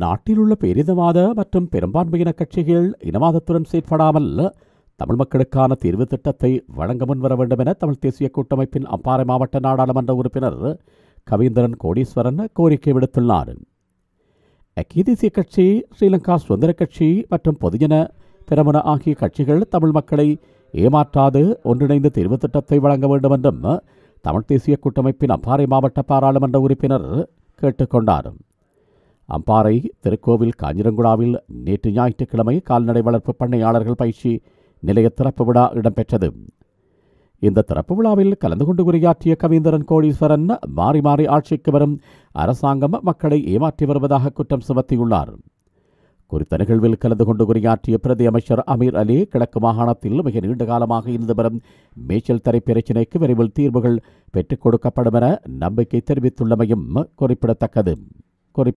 நாட்டிலுள்ள பேரிதவாத மற்றும் பெரும்பான்மையின கட்சிகள் இனவாதத்துடன் செயற்படாமல் தமிழ் மக்களுக்கான தீர்வு திட்டத்தை வழங்க முன்வர வேண்டும் என தமிழ் தேசிய கூட்டமைப்பின் அப்பாறை மாவட்ட நாடாளுமன்ற உறுப்பினர் கவீந்திரன் கோடீஸ்வரன் கோரிக்கை விடுத்துள்ளார் அக்கிய தேசிய கட்சி ஸ்ரீலங்கா சுதந்திர கட்சி மற்றும் பொதுஜன பிரமுன ஆகிய கட்சிகள் தமிழ் மக்களை ஏமாற்றாது ஒன்றிணைந்து தீர்வு திட்டத்தை வழங்க வேண்டும் என்றும் தமிழ் தேசிய கூட்டமைப்பின் அப்பாறை மாவட்ட பாராளுமன்ற உறுப்பினர் கேட்டுக்கொண்டார் அம்பாறை திருக்கோவில் காஞ்சிரங்குடாவில் நேற்று ஞாயிற்றுக்கிழமை கால்நடை வளர்ப்பு பண்ணையாளர்கள் பயிற்சி நிலைய திறப்பு விழா இடம்பெற்றது இந்த திறப்பு விழாவில் கலந்து கொண்டு உரையாற்றிய கவிந்தரன் கோடீஸ்வரன் மாறி மாறி ஆட்சிக்கு வரும் அரசாங்கம் மக்களை ஏமாற்றி வருவதாக குற்றம் சுமத்தியுள்ளார் குறித்த நிகழ்வில் கலந்து கொண்டு உரையாற்றிய பிரதி அமைச்சர் அமீர் அலி கிழக்கு மாகாணத்தில் மிக நீண்ட காலமாக இருந்து வரும் மேய்ச்சல் தரை பிரச்சினைக்கு விரைவில் தீர்வுகள் பெற்றுக் கொடுக்கப்படும் என நம்பிக்கை தெரிவித்துள்ளமையும் குறிப்பிடத்தக்கது